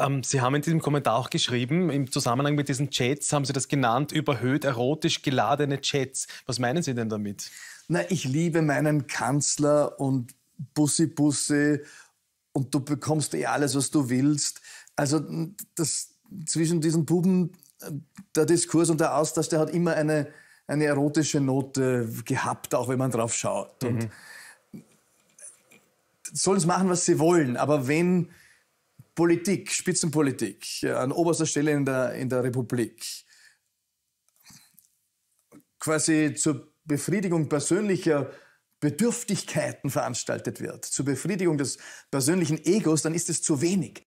Ähm, Sie haben in diesem Kommentar auch geschrieben, im Zusammenhang mit diesen Chats haben Sie das genannt, überhöht erotisch geladene Chats. Was meinen Sie denn damit? Na, ich liebe meinen Kanzler und Bussi Bussi und du bekommst eh alles, was du willst. Also das, zwischen diesen Buben, äh, der Diskurs und der Austausch, der hat immer eine, eine erotische Note gehabt, auch wenn man drauf schaut. Mhm. sollen es machen, was sie wollen, aber wenn Politik, Spitzenpolitik, äh, an oberster Stelle in der, in der Republik, quasi zur Befriedigung persönlicher Bedürftigkeiten veranstaltet wird, zur Befriedigung des persönlichen Egos, dann ist es zu wenig.